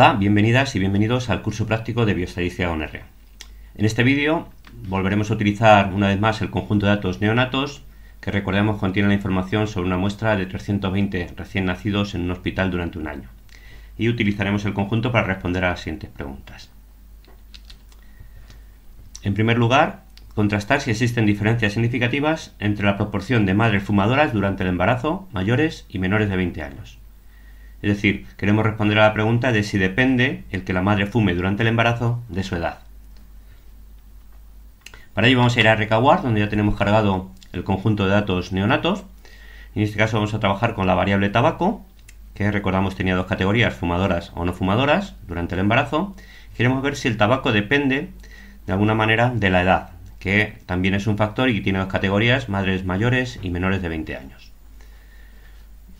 Hola, bienvenidas y bienvenidos al curso práctico de bioestadística ONR. En este vídeo volveremos a utilizar una vez más el conjunto de datos neonatos que recordemos contiene la información sobre una muestra de 320 recién nacidos en un hospital durante un año. Y utilizaremos el conjunto para responder a las siguientes preguntas. En primer lugar, contrastar si existen diferencias significativas entre la proporción de madres fumadoras durante el embarazo, mayores y menores de 20 años. Es decir, queremos responder a la pregunta de si depende el que la madre fume durante el embarazo de su edad. Para ello vamos a ir a recaguar donde ya tenemos cargado el conjunto de datos neonatos. En este caso vamos a trabajar con la variable tabaco, que recordamos tenía dos categorías, fumadoras o no fumadoras, durante el embarazo. Queremos ver si el tabaco depende de alguna manera de la edad, que también es un factor y tiene dos categorías, madres mayores y menores de 20 años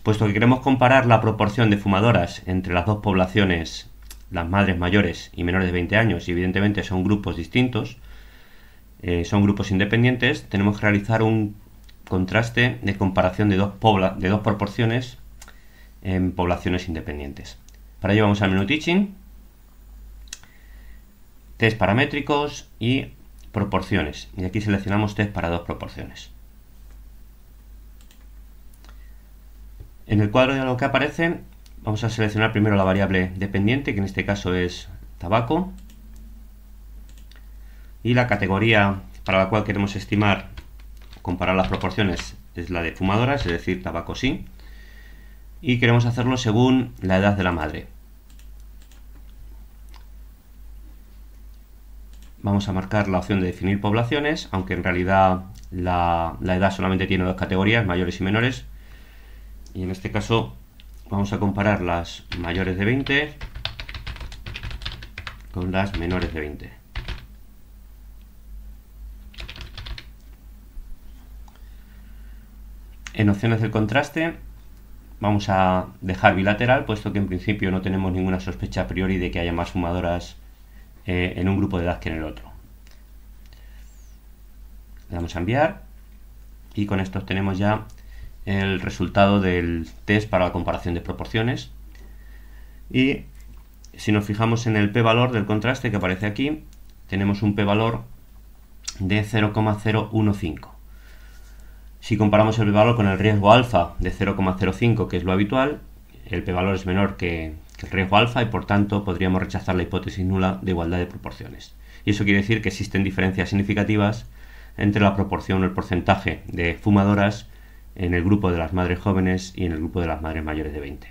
puesto que queremos comparar la proporción de fumadoras entre las dos poblaciones, las madres mayores y menores de 20 años, y evidentemente son grupos distintos, eh, son grupos independientes, tenemos que realizar un contraste de comparación de dos, de dos proporciones en poblaciones independientes. Para ello vamos al menú Teaching, test paramétricos y proporciones. Y aquí seleccionamos test para dos proporciones. En el cuadro de lo que aparece, vamos a seleccionar primero la variable dependiente, que en este caso es tabaco, y la categoría para la cual queremos estimar, comparar las proporciones, es la de fumadoras, es decir, tabaco sí, y queremos hacerlo según la edad de la madre. Vamos a marcar la opción de definir poblaciones, aunque en realidad la, la edad solamente tiene dos categorías, mayores y menores, y en este caso vamos a comparar las mayores de 20 con las menores de 20. En opciones del contraste vamos a dejar bilateral, puesto que en principio no tenemos ninguna sospecha a priori de que haya más fumadoras eh, en un grupo de edad que en el otro. Le damos a enviar y con esto tenemos ya el resultado del test para la comparación de proporciones. Y si nos fijamos en el p-valor del contraste que aparece aquí, tenemos un p-valor de 0,015. Si comparamos el p-valor con el riesgo alfa de 0,05, que es lo habitual, el p-valor es menor que, el riesgo alfa y por tanto podríamos rechazar la hipótesis nula de igualdad de proporciones. Y eso quiere decir que existen diferencias significativas entre la proporción o el porcentaje de fumadoras en el grupo de las madres jóvenes y en el grupo de las madres mayores de 20.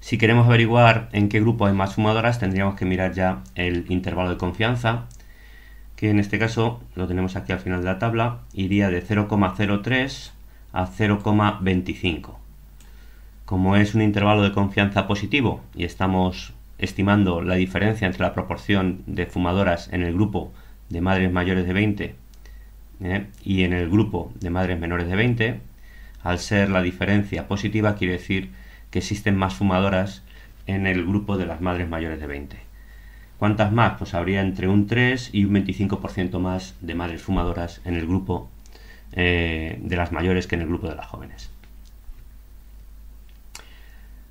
Si queremos averiguar en qué grupo hay más fumadoras, tendríamos que mirar ya el intervalo de confianza, que en este caso lo tenemos aquí al final de la tabla, iría de 0,03 a 0,25. Como es un intervalo de confianza positivo y estamos estimando la diferencia entre la proporción de fumadoras en el grupo de madres mayores de 20 ¿eh? y en el grupo de madres menores de 20, al ser la diferencia positiva, quiere decir que existen más fumadoras en el grupo de las madres mayores de 20. ¿Cuántas más? Pues habría entre un 3 y un 25% más de madres fumadoras en el grupo eh, de las mayores que en el grupo de las jóvenes.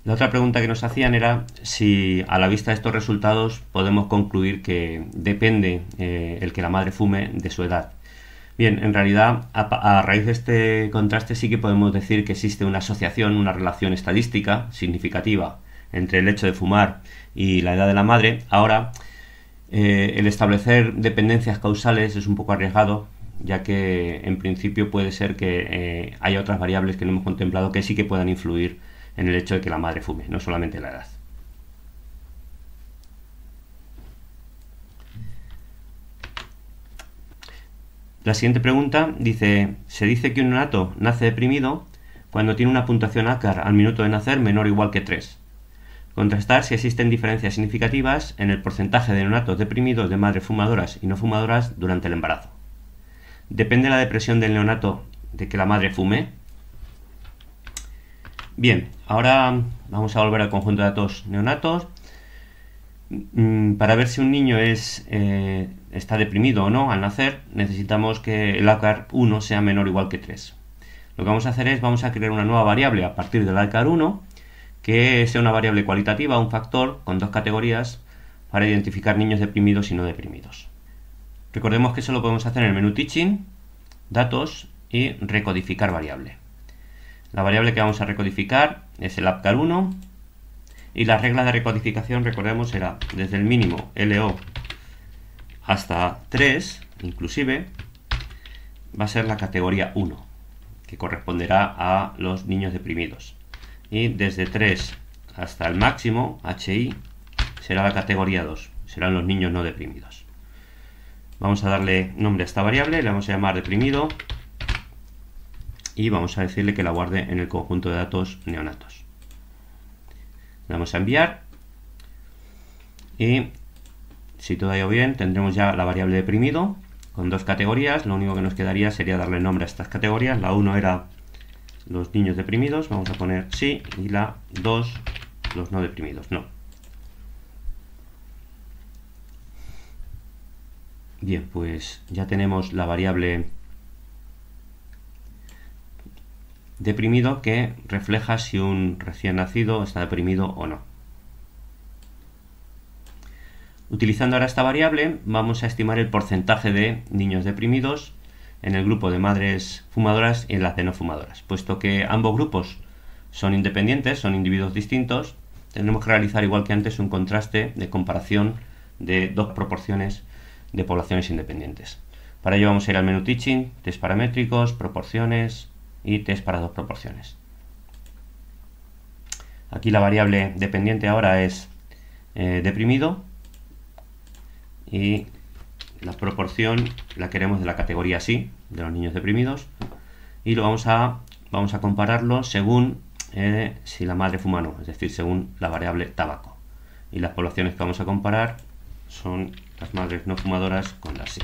La otra pregunta que nos hacían era si a la vista de estos resultados podemos concluir que depende eh, el que la madre fume de su edad. Bien, en realidad, a, raíz de este contraste sí que podemos decir que existe una asociación, una relación estadística significativa entre el hecho de fumar y la edad de la madre. Ahora, eh, el establecer dependencias causales es un poco arriesgado, ya que en principio puede ser que eh, haya otras variables que no hemos contemplado que sí que puedan influir en el hecho de que la madre fume, no solamente la edad. La siguiente pregunta dice, se dice que un neonato nace deprimido cuando tiene una puntuación ácar al minuto de nacer menor o igual que 3. Contrastar si existen diferencias significativas en el porcentaje de neonatos deprimidos de madres fumadoras y no fumadoras durante el embarazo. ¿Depende la depresión del neonato de que la madre fume? Bien, ahora vamos a volver al conjunto de datos neonatos mm, para ver si un niño es eh, está deprimido o no al nacer, necesitamos que el ACAR1 sea menor o igual que 3. Lo que vamos a hacer es, vamos a crear una nueva variable a partir del ACAR1, que sea una variable cualitativa, un factor con dos categorías para identificar niños deprimidos y no deprimidos. Recordemos que eso lo podemos hacer en el menú Teaching, Datos y Recodificar variable. La variable que vamos a recodificar es el APCAR1 y la regla de recodificación, recordemos, será desde el mínimo LO hasta 3, inclusive, va a ser la categoría 1, que corresponderá a los niños deprimidos. Y desde 3 hasta el máximo, HI, será la categoría 2, serán los niños no deprimidos. Vamos a darle nombre a esta variable, le vamos a llamar deprimido y vamos a decirle que la guarde en el conjunto de datos neonatos. Le vamos a enviar y si todo ha ido bien, tendremos ya la variable deprimido con dos categorías. Lo único que nos quedaría sería darle nombre a estas categorías. La 1 era los niños deprimidos, vamos a poner sí, y la 2 los no deprimidos, no. Bien, pues ya tenemos la variable deprimido que refleja si un recién nacido está deprimido o no. Utilizando ahora esta variable, vamos a estimar el porcentaje de niños deprimidos en el grupo de madres fumadoras y en las de no fumadoras. Puesto que ambos grupos son independientes, son individuos distintos, tenemos que realizar igual que antes un contraste de comparación de dos proporciones de poblaciones independientes. Para ello vamos a ir al menú Teaching, test paramétricos, proporciones y test para dos proporciones. Aquí la variable dependiente ahora es eh, deprimido y la proporción la queremos de la categoría sí, de los niños deprimidos, y lo vamos a, vamos a compararlo según eh, si la madre fuma o no, es decir, según la variable tabaco. Y las poblaciones que vamos a comparar son las madres no fumadoras con las sí.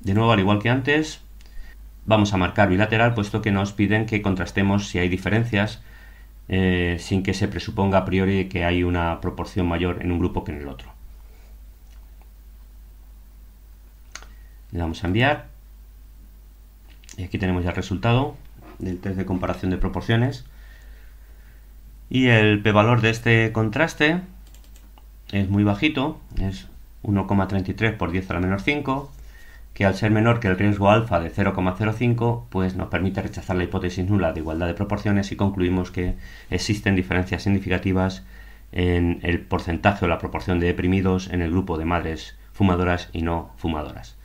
De nuevo, al igual que antes, vamos a marcar bilateral, puesto que nos piden que contrastemos si hay diferencias eh, sin que se presuponga a priori que hay una proporción mayor en un grupo que en el otro. Le damos a enviar. Y aquí tenemos ya el resultado del test de comparación de proporciones. Y el p-valor de este contraste es muy bajito, es 1,33 por 10 a la menos 5 que al ser menor que el riesgo alfa de 0,05, pues nos permite rechazar la hipótesis nula de igualdad de proporciones y concluimos que existen diferencias significativas en el porcentaje o la proporción de deprimidos en el grupo de madres fumadoras y no fumadoras.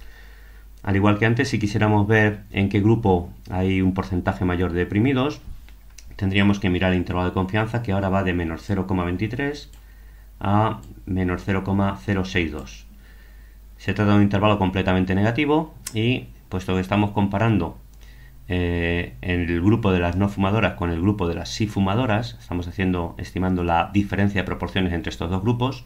Al igual que antes, si quisiéramos ver en qué grupo hay un porcentaje mayor de deprimidos, tendríamos que mirar el intervalo de confianza que ahora va de menos 0,23 a menos 0,062. Se trata de un intervalo completamente negativo y puesto que estamos comparando en eh, el grupo de las no fumadoras con el grupo de las sí fumadoras, estamos haciendo, estimando la diferencia de proporciones entre estos dos grupos,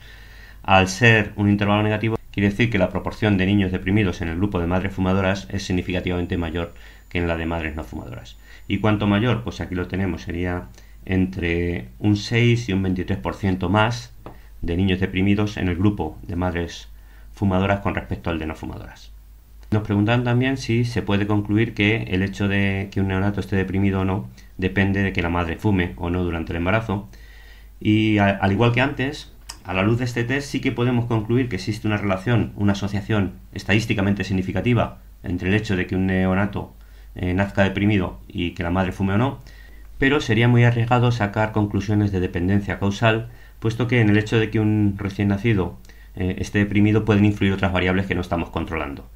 al ser un intervalo negativo, quiere decir que la proporción de niños deprimidos en el grupo de madres fumadoras es significativamente mayor que en la de madres no fumadoras. ¿Y cuánto mayor? Pues aquí lo tenemos, sería entre un 6 y un 23% más de niños deprimidos en el grupo de madres fumadoras con respecto al de no fumadoras. Nos preguntan también si se puede concluir que el hecho de que un neonato esté deprimido o no depende de que la madre fume o no durante el embarazo. Y al igual que antes, a la luz de este test sí que podemos concluir que existe una relación, una asociación estadísticamente significativa entre el hecho de que un neonato eh, nazca deprimido y que la madre fume o no, pero sería muy arriesgado sacar conclusiones de dependencia causal, puesto que en el hecho de que un recién nacido este deprimido pueden influir otras variables que no estamos controlando.